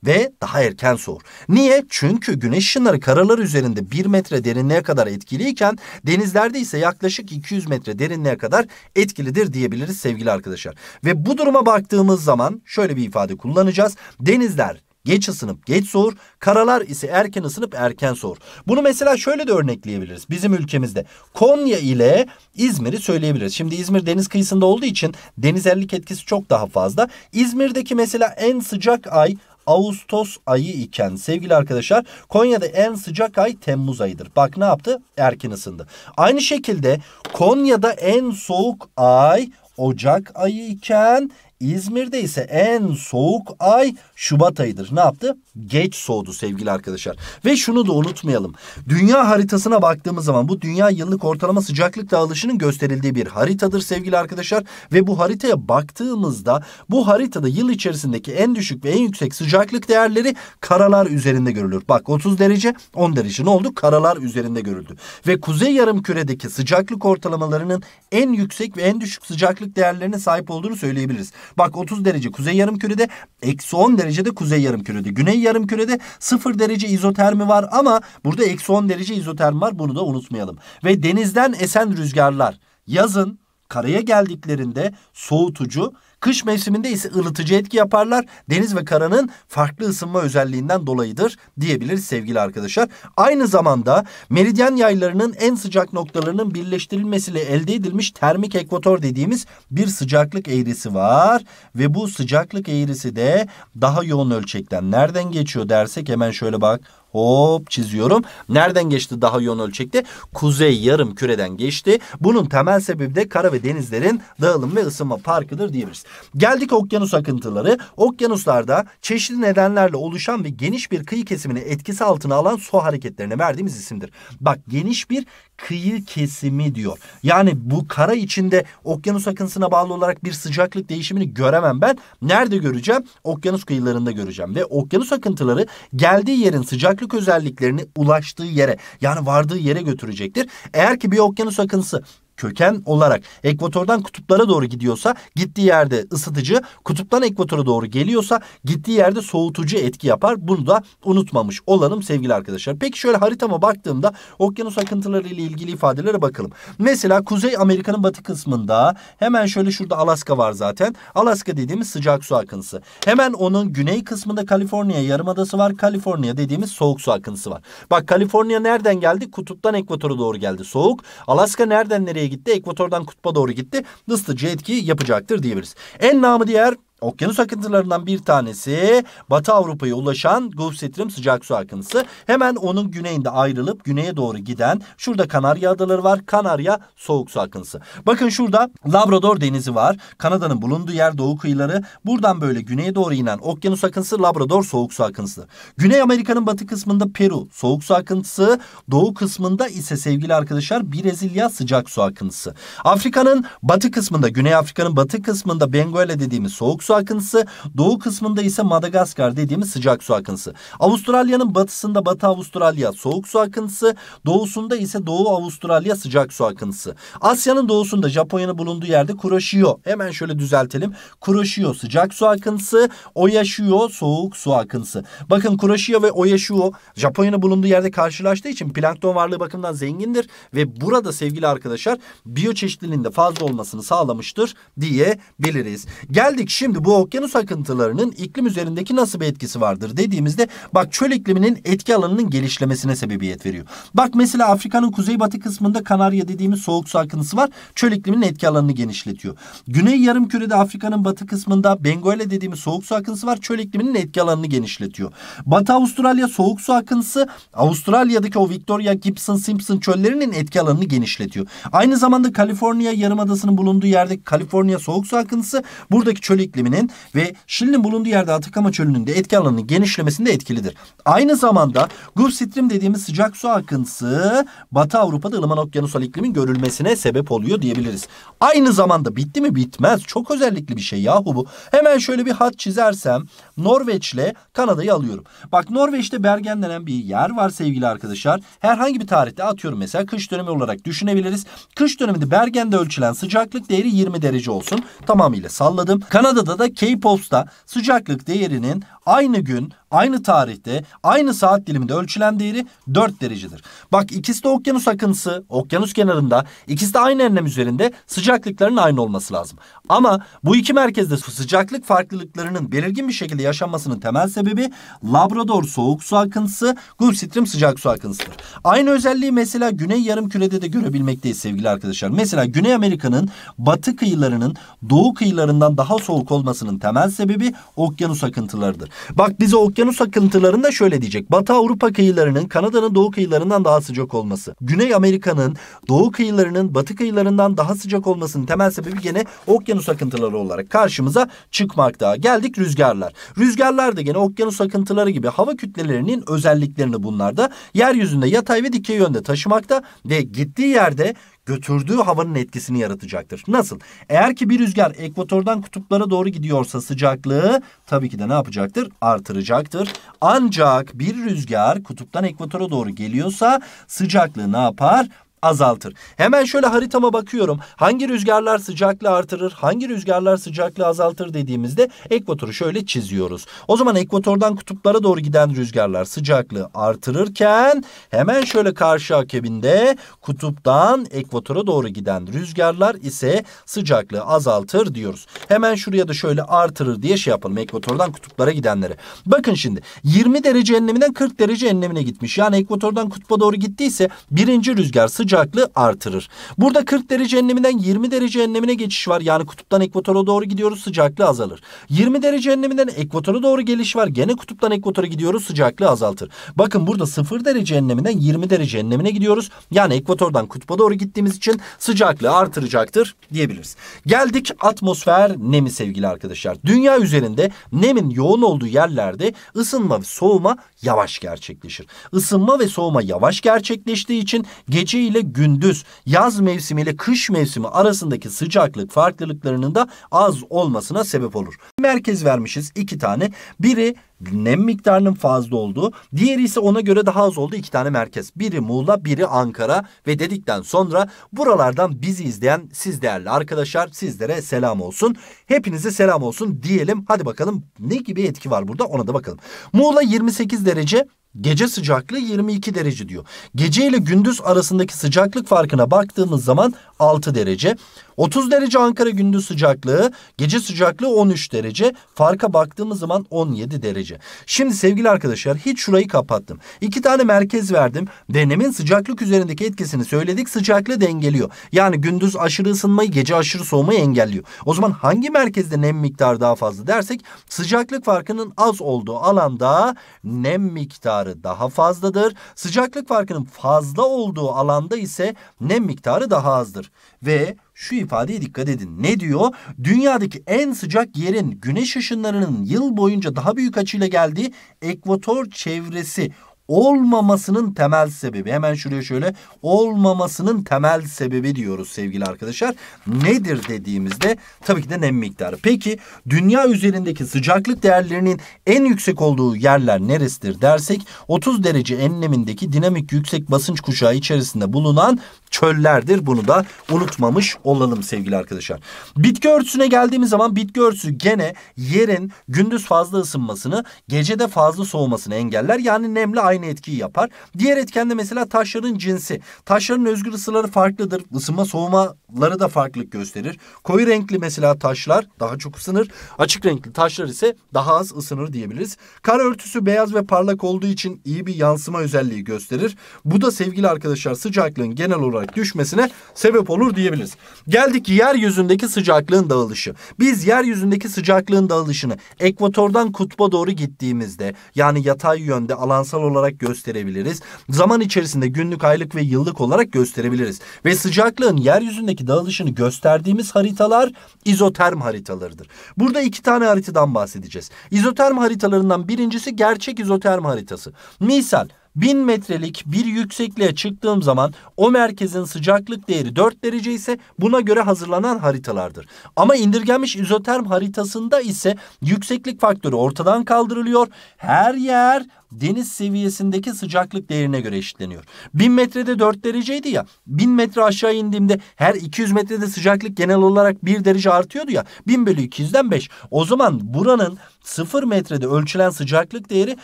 ve daha erken soğur. Niye? Çünkü güneş ışınları karalar üzerinde 1 metre derinliğe kadar etkiliyken denizlerde ise yaklaşık 200 metre derinliğe kadar etkilidir diyebiliriz sevgili arkadaşlar. Ve bu duruma baktığımız zaman şöyle bir ifade kullanacağız. Denizler geç ısınıp geç soğur. Karalar ise erken ısınıp erken soğur. Bunu mesela şöyle de örnekleyebiliriz bizim ülkemizde. Konya ile İzmir'i söyleyebiliriz. Şimdi İzmir deniz kıyısında olduğu için denizellik etkisi çok daha fazla. İzmir'deki mesela en sıcak ay Ağustos ayı iken sevgili arkadaşlar Konya'da en sıcak ay Temmuz ayıdır. Bak ne yaptı? Erken ısındı. Aynı şekilde Konya'da en soğuk ay Ocak ayı iken İzmir'de ise en soğuk ay Şubat ayıdır. Ne yaptı? Geç soğudu sevgili arkadaşlar. Ve şunu da unutmayalım. Dünya haritasına baktığımız zaman bu dünya yıllık ortalama sıcaklık dağılışının gösterildiği bir haritadır sevgili arkadaşlar. Ve bu haritaya baktığımızda bu haritada yıl içerisindeki en düşük ve en yüksek sıcaklık değerleri karalar üzerinde görülür. Bak 30 derece 10 derece ne oldu? Karalar üzerinde görüldü. Ve kuzey yarım küredeki sıcaklık ortalamalarının en yüksek ve en düşük sıcaklık değerlerine sahip olduğunu söyleyebiliriz. Bak 30 derece kuzey yarım kürede, eksi 10 derece de kuzey yarım kürede. Güney yarım kürede 0 derece izotermi var ama burada eksi 10 derece izotermi var. Bunu da unutmayalım. Ve denizden esen rüzgarlar yazın karaya geldiklerinde soğutucu Kış mevsiminde ise ılıtıcı etki yaparlar. Deniz ve karanın farklı ısınma özelliğinden dolayıdır diyebiliriz sevgili arkadaşlar. Aynı zamanda meridyen yaylarının en sıcak noktalarının birleştirilmesiyle elde edilmiş termik ekvator dediğimiz bir sıcaklık eğrisi var. Ve bu sıcaklık eğrisi de daha yoğun ölçekten nereden geçiyor dersek hemen şöyle bak Hop çiziyorum. Nereden geçti daha yoğun ölçekte? Kuzey yarım küreden geçti. Bunun temel sebebi de kara ve denizlerin dağılım ve ısınma farkıdır diyebiliriz. Geldik okyanus akıntıları. Okyanuslarda çeşitli nedenlerle oluşan ve geniş bir kıyı kesimini etkisi altına alan su hareketlerine verdiğimiz isimdir. Bak geniş bir kıyı kesimi diyor. Yani bu kara içinde okyanus akıntısına bağlı olarak bir sıcaklık değişimini göremem ben. Nerede göreceğim? Okyanus kıyılarında göreceğim. Ve okyanus akıntıları geldiği yerin sıcaklık özelliklerini ulaştığı yere yani vardığı yere götürecektir. Eğer ki bir okyanus akıntısı köken olarak ekvatordan kutuplara doğru gidiyorsa gittiği yerde ısıtıcı, kutuptan ekvatora doğru geliyorsa gittiği yerde soğutucu etki yapar. Bunu da unutmamış olalım sevgili arkadaşlar. Peki şöyle haritama baktığımda okyanus akıntıları ile ilgili ifadelere bakalım. Mesela Kuzey Amerika'nın batı kısmında hemen şöyle şurada Alaska var zaten. Alaska dediğimiz sıcak su akıntısı. Hemen onun güney kısmında Kaliforniya yarımadası var. Kaliforniya dediğimiz soğuk su akıntısı var. Bak Kaliforniya nereden geldi? Kutuptan ekvatora doğru geldi. Soğuk. Alaska nereden nereye gitti. Ekvatordan kutba doğru gitti. Isıtıcı etki yapacaktır diyebiliriz. En namı diğer Okyanus akıntılarından bir tanesi Batı Avrupa'ya ulaşan Gulf Stream sıcak su akıntısı. Hemen onun güneyinde ayrılıp güneye doğru giden şurada Kanarya Adaları var. Kanarya soğuk su akıntısı. Bakın şurada Labrador Denizi var. Kanada'nın bulunduğu yer doğu kıyıları. Buradan böyle güneye doğru inen okyanus akıntısı Labrador soğuk su akıntısı. Güney Amerika'nın batı kısmında Peru soğuk su akıntısı. Doğu kısmında ise sevgili arkadaşlar Brezilya sıcak su akıntısı. Afrika'nın batı kısmında Güney Afrika'nın batı kısmında Benguela dediğimiz soğuk su su akıntısı. Doğu kısmında ise Madagaskar dediğimiz sıcak su akıntısı. Avustralya'nın batısında Batı Avustralya soğuk su akıntısı. Doğusunda ise Doğu Avustralya sıcak su akıntısı. Asya'nın doğusunda Japonya'nın bulunduğu yerde Kuroshio. Hemen şöyle düzeltelim. Kuroshio sıcak su akıntısı. Oyashio soğuk su akıntısı. Bakın Kuroshio ve Oyashio Japonya'nın bulunduğu yerde karşılaştığı için plankton varlığı bakımından zengindir. Ve burada sevgili arkadaşlar biyoçeşitliliğinde fazla olmasını sağlamıştır diyebiliriz. Geldik şimdi Şimdi bu okyanus akıntılarının iklim üzerindeki nasıl bir etkisi vardır dediğimizde bak çöl ikliminin etki alanının genişlemesine sebebiyet veriyor. Bak mesela Afrika'nın kuzeybatı kısmında Kanarya dediğimiz soğuk su akıntısı var. Çöl ikliminin etki alanını genişletiyor. Güney yarımkürede Afrika'nın batı kısmında Benguela dediğimiz soğuk su akıntısı var. Çöl ikliminin etki alanını genişletiyor. Batı Avustralya soğuk su akıntısı Avustralya'daki o Victoria, Gibson, Simpson çöllerinin etki alanını genişletiyor. Aynı zamanda Kaliforniya yarımadasının bulunduğu yerdeki Kaliforniya soğuk su akıntısı buradaki çöl iklimini ikliminin ve Şili'nin bulunduğu yerde Atakama Çölü'nün de etki alanının genişlemesinde etkilidir. Aynı zamanda Gulf Stream dediğimiz sıcak su akıntısı Batı Avrupa'da ılıman okyanusal iklimin görülmesine sebep oluyor diyebiliriz. Aynı zamanda bitti mi bitmez. Çok özellikli bir şey yahu bu. Hemen şöyle bir hat çizersem Norveç'le Kanada'yı alıyorum. Bak Norveç'te Bergen denen bir yer var sevgili arkadaşlar. Herhangi bir tarihte atıyorum mesela kış dönemi olarak düşünebiliriz. Kış döneminde Bergen'de ölçülen sıcaklık değeri 20 derece olsun. Tamamıyla salladım. Kanada'da Kanada'da K-Pops'ta sıcaklık değerinin aynı gün aynı tarihte aynı saat diliminde ölçülen değeri 4 derecedir. Bak ikisi de okyanus akıntısı, okyanus kenarında, ikisi de aynı enlem üzerinde sıcaklıkların aynı olması lazım. Ama bu iki merkezde sıcaklık farklılıklarının belirgin bir şekilde yaşanmasının temel sebebi Labrador soğuk su akıntısı, Gulf Stream sıcak su akıntısıdır. Aynı özelliği mesela Güney Yarım Küre'de de görebilmekteyiz sevgili arkadaşlar. Mesela Güney Amerika'nın batı kıyılarının doğu kıyılarından daha soğuk olmasının temel sebebi okyanus akıntılarıdır. Bak bize okyanus okyanus akıntılarında şöyle diyecek. Batı Avrupa kıyılarının Kanada'nın doğu kıyılarından daha sıcak olması. Güney Amerika'nın doğu kıyılarının batı kıyılarından daha sıcak olmasının temel sebebi gene okyanus akıntıları olarak karşımıza çıkmakta. Geldik rüzgarlar. Rüzgarlar da gene okyanus akıntıları gibi hava kütlelerinin özelliklerini bunlarda yeryüzünde yatay ve dikey yönde taşımakta ve gittiği yerde götürdüğü havanın etkisini yaratacaktır. Nasıl? Eğer ki bir rüzgar ekvatordan kutuplara doğru gidiyorsa sıcaklığı tabii ki de ne yapacaktır? Artıracaktır. Ancak bir rüzgar kutuptan ekvatora doğru geliyorsa sıcaklığı ne yapar? azaltır. Hemen şöyle haritama bakıyorum. Hangi rüzgarlar sıcaklığı artırır, hangi rüzgarlar sıcaklığı azaltır dediğimizde ekvatoru şöyle çiziyoruz. O zaman ekvatordan kutuplara doğru giden rüzgarlar sıcaklığı artırırken hemen şöyle karşı akabinde kutuptan ekvatora doğru giden rüzgarlar ise sıcaklığı azaltır diyoruz. Hemen şuraya da şöyle artırır diye şey yapalım ekvatordan kutuplara gidenleri. Bakın şimdi 20 derece enleminden 40 derece enlemine gitmiş. Yani ekvatordan kutba doğru gittiyse birinci rüzgar sıcaklığı sıcaklığı artırır. Burada 40 derece enleminden 20 derece enlemine geçiş var. Yani kutuptan ekvatora doğru gidiyoruz sıcaklığı azalır. 20 derece enleminden ekvatora doğru geliş var. Gene kutuptan ekvatora gidiyoruz sıcaklığı azaltır. Bakın burada 0 derece enleminden 20 derece enlemine gidiyoruz. Yani ekvatordan kutba doğru gittiğimiz için sıcaklığı artıracaktır diyebiliriz. Geldik atmosfer nemi sevgili arkadaşlar. Dünya üzerinde nemin yoğun olduğu yerlerde ısınma ve soğuma yavaş gerçekleşir. Isınma ve soğuma yavaş gerçekleştiği için gece ile ile gündüz, yaz mevsimi ile kış mevsimi arasındaki sıcaklık farklılıklarının da az olmasına sebep olur. Merkez vermişiz iki tane. Biri nem miktarının fazla olduğu, diğeri ise ona göre daha az olduğu iki tane merkez. Biri Muğla, biri Ankara ve dedikten sonra buralardan bizi izleyen siz değerli arkadaşlar sizlere selam olsun. Hepinize selam olsun diyelim. Hadi bakalım ne gibi etki var burada ona da bakalım. Muğla 28 derece, Gece sıcaklığı 22 derece diyor. Gece ile gündüz arasındaki sıcaklık farkına baktığımız zaman 6 derece. 30 derece Ankara gündüz sıcaklığı, gece sıcaklığı 13 derece. Farka baktığımız zaman 17 derece. Şimdi sevgili arkadaşlar hiç şurayı kapattım. İki tane merkez verdim. Denemin sıcaklık üzerindeki etkisini söyledik. Sıcaklığı dengeliyor. Yani gündüz aşırı ısınmayı, gece aşırı soğumayı engelliyor. O zaman hangi merkezde nem miktarı daha fazla dersek sıcaklık farkının az olduğu alanda nem miktarı miktarı daha fazladır. Sıcaklık farkının fazla olduğu alanda ise nem miktarı daha azdır. Ve şu ifadeye dikkat edin. Ne diyor? Dünyadaki en sıcak yerin güneş ışınlarının yıl boyunca daha büyük açıyla geldiği ekvator çevresi olmamasının temel sebebi hemen şuraya şöyle olmamasının temel sebebi diyoruz sevgili arkadaşlar. Nedir dediğimizde tabii ki de nem miktarı. Peki dünya üzerindeki sıcaklık değerlerinin en yüksek olduğu yerler neresidir dersek 30 derece enlemindeki dinamik yüksek basınç kuşağı içerisinde bulunan çöllerdir. Bunu da unutmamış olalım sevgili arkadaşlar. Bitki örtüsüne geldiğimiz zaman bitki örtüsü gene yerin gündüz fazla ısınmasını gecede fazla soğumasını engeller. Yani nemli aynı aynı etkiyi yapar. Diğer etken de mesela taşların cinsi. Taşların özgür ısıları farklıdır. Isınma soğumaları da farklılık gösterir. Koyu renkli mesela taşlar daha çok ısınır. Açık renkli taşlar ise daha az ısınır diyebiliriz. Kar örtüsü beyaz ve parlak olduğu için iyi bir yansıma özelliği gösterir. Bu da sevgili arkadaşlar sıcaklığın genel olarak düşmesine sebep olur diyebiliriz. Geldik yeryüzündeki sıcaklığın dağılışı. Biz yeryüzündeki sıcaklığın dağılışını ekvatordan kutba doğru gittiğimizde yani yatay yönde alansal olarak olarak gösterebiliriz. Zaman içerisinde günlük, aylık ve yıllık olarak gösterebiliriz. Ve sıcaklığın yeryüzündeki dağılışını gösterdiğimiz haritalar izoterm haritalarıdır. Burada iki tane haritadan bahsedeceğiz. İzoterm haritalarından birincisi gerçek izoterm haritası. Misal 1000 metrelik bir yüksekliğe çıktığım zaman o merkezin sıcaklık değeri 4 derece ise buna göre hazırlanan haritalardır. Ama indirgenmiş izoterm haritasında ise yükseklik faktörü ortadan kaldırılıyor. Her yer deniz seviyesindeki sıcaklık değerine göre eşitleniyor. 1000 metrede 4 dereceydi ya. 1000 metre aşağı indiğimde her 200 metrede sıcaklık genel olarak 1 derece artıyordu ya. 1000 bölü 200'den 5. O zaman buranın 0 metrede ölçülen sıcaklık değeri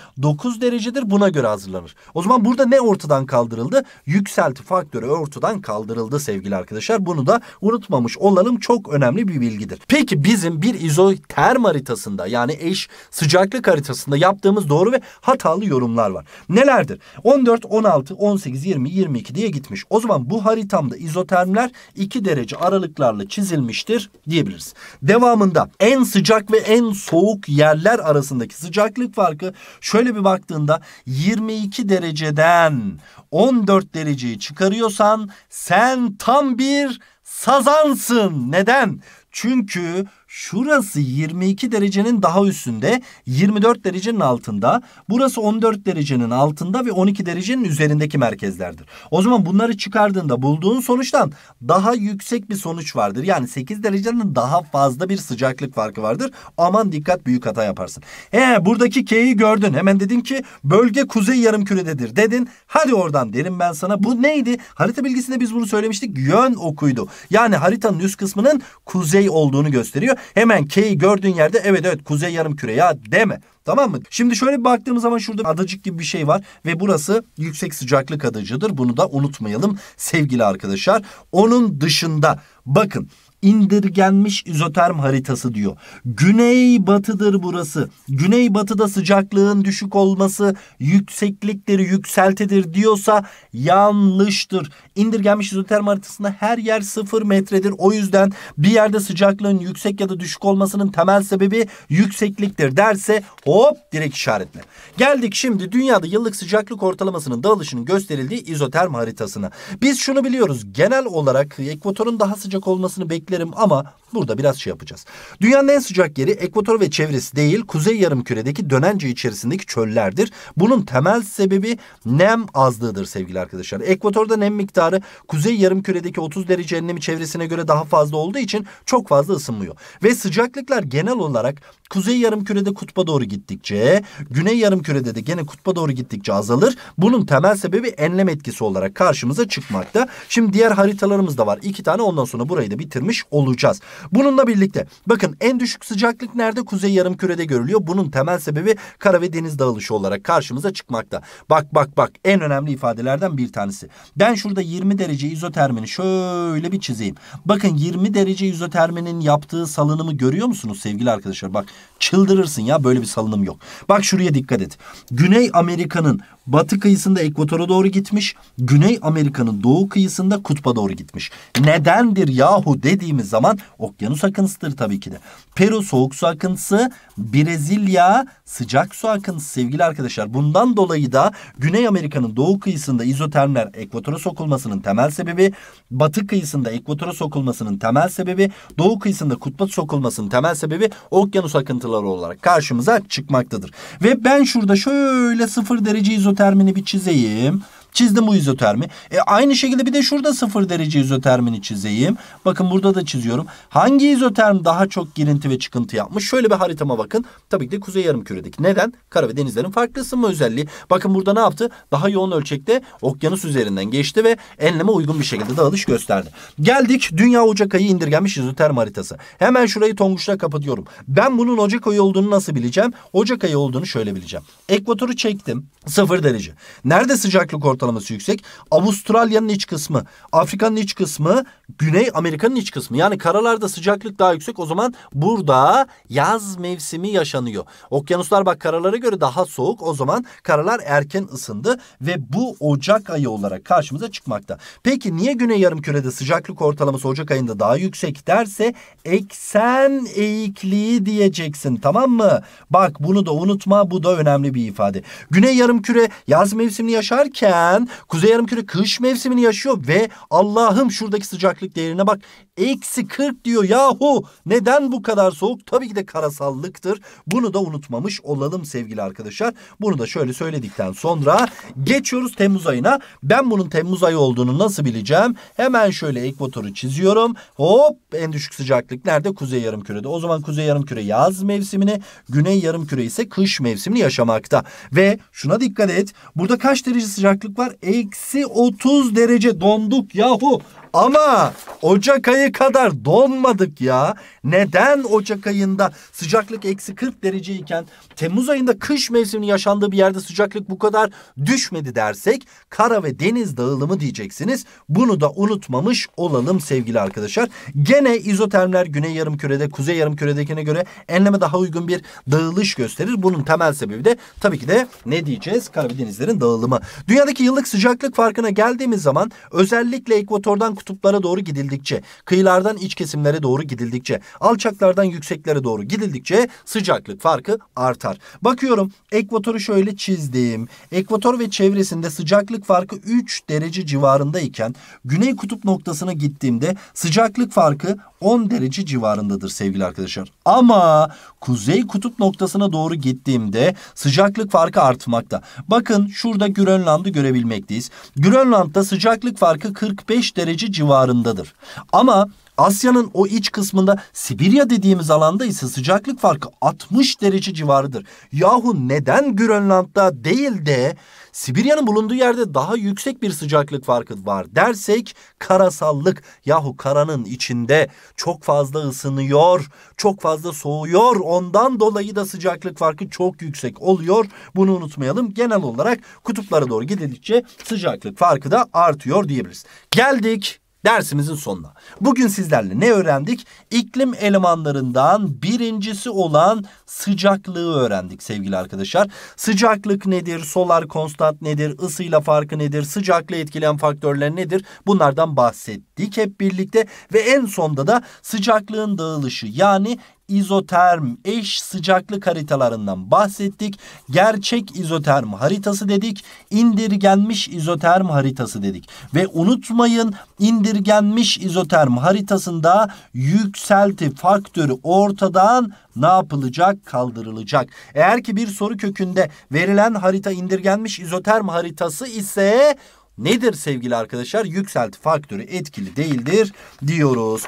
9 derecedir buna göre hazırlanır. O zaman burada ne ortadan kaldırıldı? Yükselti faktörü ortadan kaldırıldı sevgili arkadaşlar. Bunu da unutmamış olalım çok önemli bir bilgidir. Peki bizim bir izoterm haritasında yani eş sıcaklık haritasında yaptığımız doğru ve hatalı yorumlar var. Nelerdir? 14, 16, 18, 20, 22 diye gitmiş. O zaman bu haritamda izotermler 2 derece aralıklarla çizilmiştir diyebiliriz. Devamında en sıcak ve en soğuk yer yerler arasındaki sıcaklık farkı şöyle bir baktığında 22 dereceden 14 dereceyi çıkarıyorsan sen tam bir sazansın. Neden? Çünkü Şurası 22 derecenin daha üstünde, 24 derecenin altında, burası 14 derecenin altında ve 12 derecenin üzerindeki merkezlerdir. O zaman bunları çıkardığında bulduğun sonuçtan daha yüksek bir sonuç vardır. Yani 8 derecenin daha fazla bir sıcaklık farkı vardır. Aman dikkat büyük hata yaparsın. Ee buradaki K'yi gördün. Hemen dedin ki bölge kuzey yarım kürededir dedin. Hadi oradan derim ben sana. Bu neydi? Harita bilgisinde biz bunu söylemiştik. Yön okuydu. Yani haritanın üst kısmının kuzey olduğunu gösteriyor. Hemen K'yi gördüğün yerde evet evet kuzey yarım küre ya deme. Tamam mı? Şimdi şöyle bir baktığımız zaman şurada adacık gibi bir şey var ve burası yüksek sıcaklık adacıdır. Bunu da unutmayalım sevgili arkadaşlar. Onun dışında bakın indirgenmiş izoterm haritası diyor. Güney batıdır burası. Güney batıda sıcaklığın düşük olması yükseklikleri yükseltidir diyorsa yanlıştır. İndirgenmiş izoterm haritasında her yer sıfır metredir. O yüzden bir yerde sıcaklığın yüksek ya da düşük olmasının temel sebebi yüksekliktir derse hop direkt işaretle. Geldik şimdi dünyada yıllık sıcaklık ortalamasının dağılışının gösterildiği izoterm haritasına. Biz şunu biliyoruz genel olarak ekvatorun daha sıcak olmasını bekliyoruz söylediklerim ama burada biraz şey yapacağız. Dünyanın en sıcak yeri ekvator ve çevresi değil kuzey yarım küredeki dönence içerisindeki çöllerdir. Bunun temel sebebi nem azlığıdır sevgili arkadaşlar. Ekvatorda nem miktarı kuzey yarım küredeki 30 derece enlemi çevresine göre daha fazla olduğu için çok fazla ısınmıyor. Ve sıcaklıklar genel olarak kuzey yarım kürede kutba doğru gittikçe güney yarım kürede de gene kutba doğru gittikçe azalır. Bunun temel sebebi enlem etkisi olarak karşımıza çıkmakta. Şimdi diğer haritalarımız da var. iki tane ondan sonra burayı da bitirmiş almış olacağız. Bununla birlikte bakın en düşük sıcaklık nerede? Kuzey yarım kürede görülüyor. Bunun temel sebebi kara ve deniz dağılışı olarak karşımıza çıkmakta. Bak bak bak en önemli ifadelerden bir tanesi. Ben şurada 20 derece izotermini şöyle bir çizeyim. Bakın 20 derece izoterminin yaptığı salınımı görüyor musunuz sevgili arkadaşlar? Bak çıldırırsın ya böyle bir salınım yok. Bak şuraya dikkat et. Güney Amerika'nın batı kıyısında ekvatora doğru gitmiş. Güney Amerika'nın doğu kıyısında kutba doğru gitmiş. Nedendir yahu dedi dediğimiz zaman okyanus akıntısıdır tabii ki de. Peru soğuk su akıntısı, Brezilya sıcak su akıntısı sevgili arkadaşlar. Bundan dolayı da Güney Amerika'nın doğu kıyısında izotermler ekvatora sokulmasının temel sebebi, batı kıyısında ekvatora sokulmasının temel sebebi, doğu kıyısında kutba sokulmasının temel sebebi okyanus akıntıları olarak karşımıza çıkmaktadır. Ve ben şurada şöyle sıfır derece izotermini bir çizeyim. Çizdim bu izotermi. E aynı şekilde bir de şurada sıfır derece izotermini çizeyim. Bakın burada da çiziyorum. Hangi izoterm daha çok girinti ve çıkıntı yapmış? Şöyle bir haritama bakın. Tabii ki de kuzey yarımküredeki. Neden? Kara ve denizlerin farklı ısınma özelliği. Bakın burada ne yaptı? Daha yoğun ölçekte okyanus üzerinden geçti ve enleme uygun bir şekilde dağılış gösterdi. Geldik dünya Ocak ayı indirgenmiş izoterm haritası. Hemen şurayı tonguçla kapatıyorum. Ben bunun Ocak ayı olduğunu nasıl bileceğim? Ocak ayı olduğunu şöyle bileceğim. Ekvatoru çektim. Sıfır derece. Nerede sıcaklık ortalama? ortalaması yüksek. Avustralya'nın iç kısmı, Afrika'nın iç kısmı Güney Amerika'nın iç kısmı. Yani karalarda sıcaklık daha yüksek. O zaman burada yaz mevsimi yaşanıyor. Okyanuslar bak karalara göre daha soğuk. O zaman karalar erken ısındı ve bu Ocak ayı olarak karşımıza çıkmakta. Peki niye Güney Yarımküre'de sıcaklık ortalaması Ocak ayında daha yüksek derse eksen eğikliği diyeceksin tamam mı? Bak bunu da unutma bu da önemli bir ifade. Güney Yarımküre yaz mevsimini yaşarken Kuzey Yarımküre kış mevsimini yaşıyor ve Allah'ım şuradaki sıcak parlaklık değerine bak. Eksi 40 diyor yahu neden bu kadar soğuk? Tabii ki de karasallıktır. Bunu da unutmamış olalım sevgili arkadaşlar. Bunu da şöyle söyledikten sonra geçiyoruz Temmuz ayına. Ben bunun Temmuz ayı olduğunu nasıl bileceğim? Hemen şöyle ekvatoru çiziyorum. Hop en düşük sıcaklık nerede? Kuzey Yarım Kürede. O zaman kuzey Yarım Küre yaz mevsimini, güney Yarım Küre ise kış mevsimini yaşamakta. Ve şuna dikkat et. Burada kaç derece sıcaklık var? Eksi 30 derece donduk yahu. Ama Ocak ayı şimdiye kadar donmadık ya. Neden Ocak ayında sıcaklık eksi 40 derece iken Temmuz ayında kış mevsiminin yaşandığı bir yerde sıcaklık bu kadar düşmedi dersek kara ve deniz dağılımı diyeceksiniz. Bunu da unutmamış olalım sevgili arkadaşlar. Gene izotermler güney yarım kürede kuzey yarım küredekine göre enleme daha uygun bir dağılış gösterir. Bunun temel sebebi de tabii ki de ne diyeceğiz? Kara ve denizlerin dağılımı. Dünyadaki yıllık sıcaklık farkına geldiğimiz zaman özellikle ekvatordan kutuplara doğru gidildikçe kıyı Kıyılardan iç kesimlere doğru gidildikçe, alçaklardan yükseklere doğru gidildikçe sıcaklık farkı artar. Bakıyorum ekvatoru şöyle çizdim. Ekvator ve çevresinde sıcaklık farkı 3 derece civarındayken güney kutup noktasına gittiğimde sıcaklık farkı 10 derece civarındadır sevgili arkadaşlar. Ama kuzey kutup noktasına doğru gittiğimde sıcaklık farkı artmakta. Bakın şurada Grönland'ı görebilmekteyiz. Grönland'da sıcaklık farkı 45 derece civarındadır. Ama Asya'nın o iç kısmında Sibirya dediğimiz alanda ise sıcaklık farkı 60 derece civarıdır. Yahu neden Grönland'da değil de Sibirya'nın bulunduğu yerde daha yüksek bir sıcaklık farkı var dersek karasallık yahu karanın içinde çok fazla ısınıyor, çok fazla soğuyor. Ondan dolayı da sıcaklık farkı çok yüksek oluyor. Bunu unutmayalım. Genel olarak kutuplara doğru gidildikçe sıcaklık farkı da artıyor diyebiliriz. Geldik dersimizin sonuna. Bugün sizlerle ne öğrendik? İklim elemanlarından birincisi olan sıcaklığı öğrendik sevgili arkadaşlar. Sıcaklık nedir? Solar konstant nedir? Isıyla farkı nedir? Sıcaklığı etkileyen faktörler nedir? Bunlardan bahsettik ettik hep birlikte ve en sonda da sıcaklığın dağılışı yani izoterm eş sıcaklık haritalarından bahsettik. Gerçek izoterm haritası dedik. indirgenmiş izoterm haritası dedik. Ve unutmayın indirgenmiş izoterm haritasında yükselti faktörü ortadan ne yapılacak? Kaldırılacak. Eğer ki bir soru kökünde verilen harita indirgenmiş izoterm haritası ise nedir sevgili arkadaşlar? Yükselti faktörü etkili değildir diyoruz.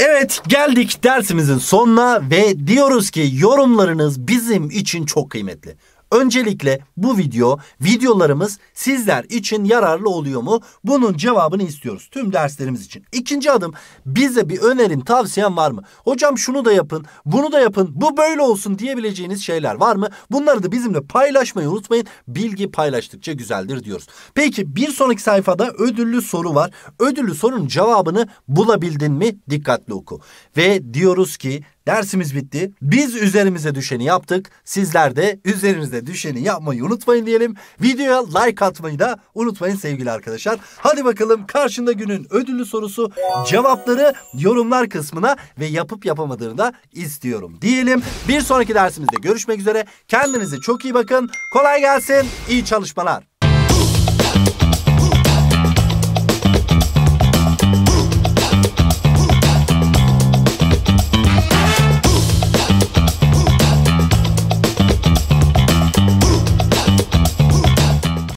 Evet geldik dersimizin sonuna ve diyoruz ki yorumlarınız bizim için çok kıymetli. Öncelikle bu video, videolarımız sizler için yararlı oluyor mu? Bunun cevabını istiyoruz tüm derslerimiz için. İkinci adım bize bir önerin, tavsiyen var mı? Hocam şunu da yapın, bunu da yapın, bu böyle olsun diyebileceğiniz şeyler var mı? Bunları da bizimle paylaşmayı unutmayın. Bilgi paylaştıkça güzeldir diyoruz. Peki bir sonraki sayfada ödüllü soru var. Ödüllü sorunun cevabını bulabildin mi? Dikkatli oku. Ve diyoruz ki Dersimiz bitti. Biz üzerimize düşeni yaptık. Sizler de üzerinize düşeni yapmayı unutmayın diyelim. Videoya like atmayı da unutmayın sevgili arkadaşlar. Hadi bakalım karşında günün ödüllü sorusu cevapları yorumlar kısmına ve yapıp yapamadığını da istiyorum diyelim. Bir sonraki dersimizde görüşmek üzere. Kendinize çok iyi bakın. Kolay gelsin. İyi çalışmalar.